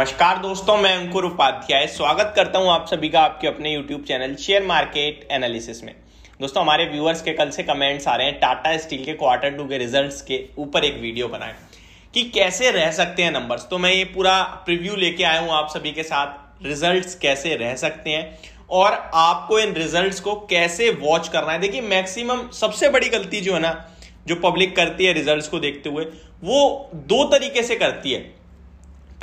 नमस्कार दोस्तों मैं अंकुर उपाध्याय स्वागत करता हूं आप सभी का आपके अपने YouTube channel share market analysis में दोस्तों हमारे व्यूअर्स के कल से कमेंट्स आ रहे हैं टाटा स्टील के क्वार्टर टू के रिजल्ट्स के ऊपर एक वीडियो बनाएं कि कैसे रह सकते हैं नंबर्स तो मैं ये पूरा प्रिव्यू लेके आया हूँ आप सभी के साथ रिजल्ट कैसे रह सकते हैं और आपको इन रिजल्ट को कैसे वॉच करना है देखिए मैक्सिमम सबसे बड़ी गलती जो है ना जो पब्लिक करती है रिजल्ट को देखते हुए वो दो तरीके से करती है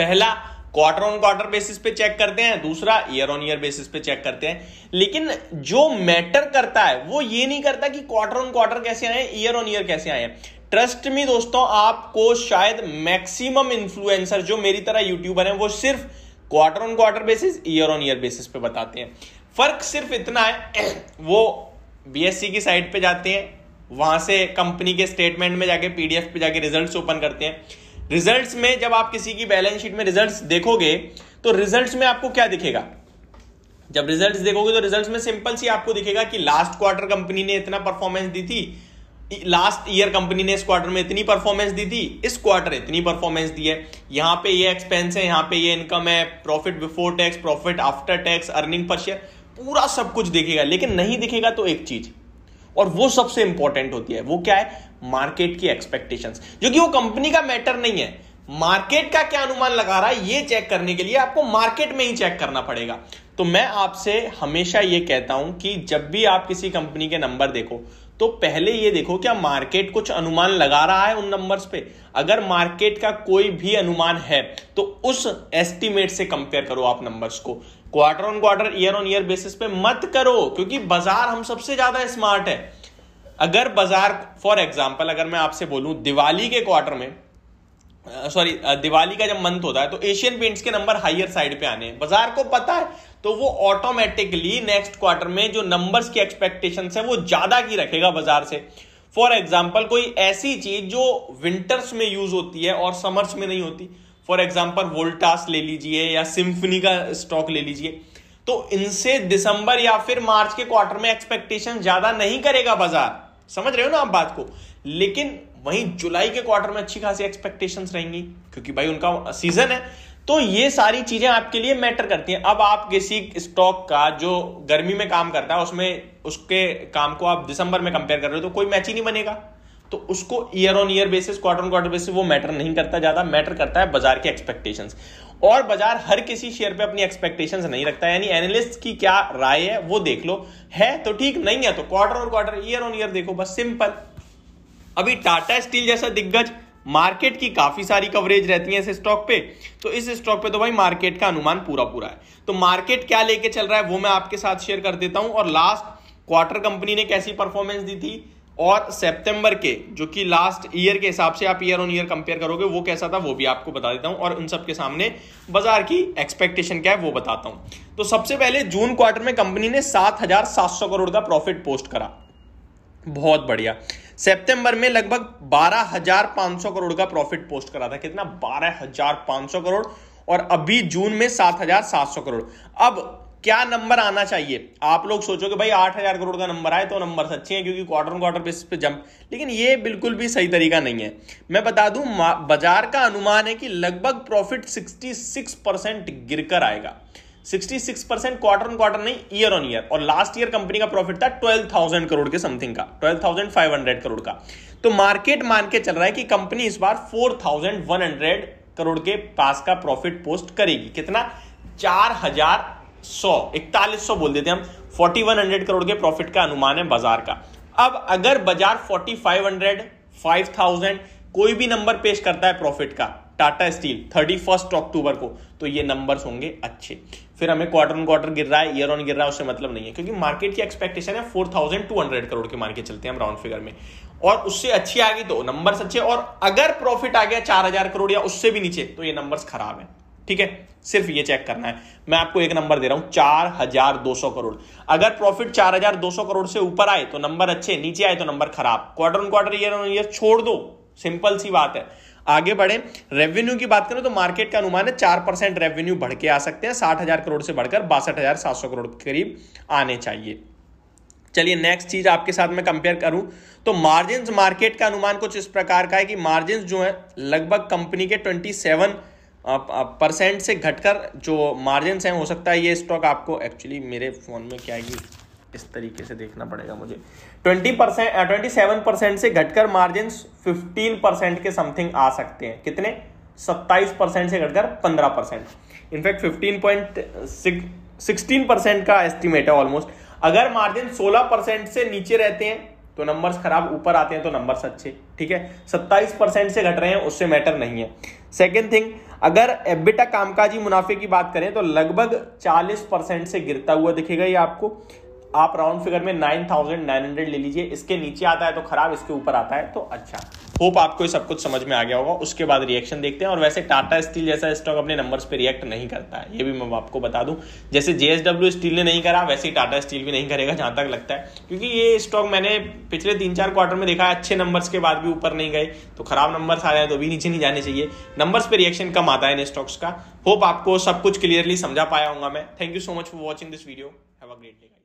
पहला क्वार्टर ऑन क्वार्टर बेसिस पे चेक करते हैं दूसरा ईयर ऑन ईयर बेसिस पे चेक करते हैं लेकिन जो मैटर करता है वो ये नहीं करता कि क्वार्टर ऑन क्वार्टर कैसे आए ईयर ऑन ईयर कैसे आए ट्रस्ट मी दोस्तों आपको शायद मैक्सिमम इन्फ्लुएंसर जो मेरी तरह यूट्यूबर हैं वो सिर्फ quarter on quarter basis year on year basis पे बताते हैं फर्क सिर्फ इतना है वो बीएससी की साइट पे जाते हैं वहां से कंपनी के स्टेटमेंट में जाके पीडीएफ पे जाके रिजल्ट्स ओपन करते हैं रिजल्ट्स में जब आप किसी की बैलेंस शीट में रिजल्ट्स देखोगे तो रिजल्ट्स में आपको क्या दिखेगा जब रिजल्ट्स देखोगे तो रिजल्ट्स में सिंपल सी आपको दिखेगा कि लास्ट क्वार्टर कंपनी ने इतना परफॉर्मेंस दी थी लास्ट ईयर कंपनी ने इस क्वार्टर में इतनी परफॉर्मेंस दी थी इस क्वार्टर इतनी परफॉर्मेंस दी है यहां पे ये एक्सपेंस है यहां पे ये इनकम है profit before tax profit after tax earning पर शेयर पूरा सब कुछ दिखेगा लेकिन नहीं दिखेगा तो एक चीज़ और वो सबसे इंपॉर्टेंट होती है वो क्या है मार्केट की एक्सपेक्टेशंस जो कि वो कंपनी का मैटर नहीं है मार्केट का क्या अनुमान लगा रहा है ये चेक करने के लिए आपको मार्केट में ही चेक करना पड़ेगा तो मैं आपसे हमेशा ये कहता हूं कि जब भी आप किसी कंपनी के नंबर देखो तो पहले ये देखो क्या मार्केट कुछ अनुमान लगा रहा है उन नंबर्स पे अगर मार्केट का कोई भी अनुमान है तो उस एस्टिमेट से कंपेयर करो आप नंबर्स को quarter on quarter year on year basis पे मत करो क्योंकि बाजार हम सबसे ज्यादा स्मार्ट है अगर बाजार फॉर एग्जाम्पल अगर मैं आपसे बोलूं दिवाली के क्वार्टर में सॉरी दिवाली का जब मंथ होता है तो एशियन पेंट्स के नंबर हाइयर साइड पे आने हैं बाजार को पता है तो वो ऑटोमेटिकली नेक्स्ट क्वार्टर में जो नंबर्स की एक्सपेक्टेशन है वो ज्यादा की रखेगा बाजार से फॉर एग्जाम्पल कोई ऐसी चीज जो विंटर्स में यूज होती है और समर्स में नहीं होती फॉर एग्जाम्पल वोल्टास ले लीजिए या सिम्फनी का स्टॉक ले लीजिए तो इनसे दिसंबर या फिर मार्च के क्वार्टर में एक्सपेक्टेशन ज्यादा नहीं करेगा बाजार समझ रहे हो ना आप बात को लेकिन वहीं जुलाई के क्वार्टर में अच्छी खासी एक्सपेक्टेशंस रहेंगी क्योंकि भाई उनका सीजन है तो ये सारी चीजें आपके लिए मैटर करती हैं अब आप किसी स्टॉक का जो गर्मी में काम करता है उसमें उसके काम को आप दिसंबर में कंपेयर कर रहे हो तो कोई मैच ही नहीं बनेगा तो उसको year on year basis quarter on quarter basis वो मैटर नहीं करता ज्यादा मैटर करता है बाजार के एक्सपेक्टेशन और बाजार हर किसी शेयर पे अपनी एक्सपेक्टेशन नहीं रखता यानी एनालिस्ट की क्या राय है वो देख लो है तो ठीक नहीं है तो quarter on quarter year on year देखो बस सिंपल अभी टाटा स्टील जैसा दिग्गज मार्केट की काफी सारी कवरेज रहती है इस स्टॉक पे तो इस स्टॉक पे तो भाई मार्केट का अनुमान पूरा पूरा है तो मार्केट क्या लेके चल रहा है वो मैं आपके साथ शेयर कर देता हूं और लास्ट क्वार्टर कंपनी ने कैसी परफॉर्मेंस दी थी और सितंबर के जो कि लास्ट ईयर के हिसाब से आप ईयर ऑन ईयर कंपेयर करोगे वो कैसा था वो भी आपको बता देता हूं और उन सब के सामने बाजार की एक्सपेक्टेशन क्या है वो बताता हूं तो सबसे पहले जून क्वार्टर में कंपनी ने सात हजार सात सौ करोड़ का प्रॉफिट पोस्ट करा बहुत बढ़िया सितंबर में लगभग बारह हजार पांच सौ करोड़ का प्रॉफिट पोस्ट करा था कितना बारह हजार पांच सौ करोड़ और अभी जून में सात हजार सात सौ करोड़ अब क्या नंबर आना चाहिए आप लोग सोचो कि भाई आठ हजार करोड़ का नंबर आए तो नंबर अच्छे हैं क्योंकि क्वार्टर क्वार्टर बेसिस पे जंप लेकिन ये बिल्कुल भी सही तरीका नहीं है मैं बता दूं बाजार का अनुमान है कि लगभग प्रॉफिट 66 परसेंट गिर कर आएगा 66 परसेंट क्वार्टर ऑन क्वार्टर नहीं ईयर ऑन ईयर और लास्ट ईयर कंपनी का प्रॉफिट था 12,000 करोड़ के समथिंग का 12,500 करोड़ का तो मार्केट मान के चल रहा है कि कंपनी इस बार 4,100 करोड़ के पास का प्रॉफिट पोस्ट करेगी कितना चार हजार सौ इकतालीस सौ बोल देते हैं हम फोर्टी वन हंड्रेड करोड़ के प्रॉफिट का अनुमान है बाजार का अब अगर बाजार forty five hundred five thousand कोई भी नंबर पेश करता है प्रॉफिट का Tata Steel thirty first October को तो ये नंबर्स होंगे अच्छे फिर हमें क्वार्टर ऑन क्वार्टर गिर रहा है ईयर ऑन गिर रहा है उससे मतलब नहीं है क्योंकि मार्केट की एक्सपेक्टेशन है four thousand two hundred crore के मार्केट चलते हैं हम राउंड फिगर में और उससे अच्छी आ गई तो नंबर्स अच्छे और अगर प्रॉफिट आ गया चार हजार करोड़ या उससे भी नीचे तो ये नंबर्स खराब है ठीक है सिर्फ ये चेक करना है मैं आपको एक नंबर दे रहा हूं चार हजार दो सौ करोड़ अगर प्रॉफिट चार हजार दो सौ करोड़ से ऊपर आए तो नंबर अच्छे नीचे आए तो नंबर खराब quarter on quarter year on year छोड़ दो सिंपल सी बात है आगे बढ़े रेवेन्यू की बात करें तो मार्केट का अनुमान है चार परसेंट रेवेन्यू बढ़ के आ सकते हैं साठ हजार करोड़ से बढ़कर बासठ हजार सात सौ करोड़ के करीब आने चाहिए चलिए नेक्स्ट चीज आपके साथ मैं कंपेयर करूं तो मार्जिन मार्केट का अनुमान कुछ इस प्रकार का है कि मार्जिन जो है लगभग कंपनी के ट्वेंटी सेवन परसेंट से घटकर जो मार्जिन हैं हो सकता है ये स्टॉक आपको एक्चुअली मेरे फ़ोन में क्या है इस तरीके से देखना पड़ेगा मुझे twenty percent twenty seven percent से घटकर मार्जिन फिफ्टीन परसेंट के समथिंग आ सकते हैं कितने सत्ताईस परसेंट से घटकर पंद्रह percent in fact fifteen point sixteen percent का एस्टिमेट है ऑलमोस्ट अगर मार्जिन सोलह परसेंट से नीचे रहते हैं तो नंबर्स खराब ऊपर आते हैं तो नंबर्स अच्छे ठीक है सत्ताईस परसेंट से घट रहे हैं उससे मैटर नहीं है सेकेंड थिंग अगर एबिटा कामकाजी मुनाफे की बात करें तो लगभग 40 परसेंट से गिरता हुआ दिखेगा ये आपको आप राउंड फिगर में 9,900 ले लीजिए इसके नीचे आता है तो खराब इसके ऊपर आता है तो अच्छा होप आपको सब कुछ समझ में आ गया होगा उसके बाद रिएक्शन देखते हैं और वैसे टाटा स्टील जैसा स्टॉक अपने नंबर्स पे रिएक्ट नहीं करता है ये भी मैं आपको बता दूं जैसे जेएसडब्ल्यू स्टील ने नहीं करा वैसे ही टाटा स्टील भी नहीं करेगा जहां तक लगता है क्योंकि ये स्टॉक मैंने पिछले तीन चार क्वार्टर में देखा अच्छे नंबर्स के बाद भी ऊपर नहीं गए तो खराब नंबर्स आ रहे हैं तो भी नीचे नहीं जाने चाहिए नंबर्स पर रिएक्शन कम आता है इन स्टॉक्स का होप आपको सब कुछ क्लियरली समझा पाया हूँ मैं thank you so much for watching this video have a great day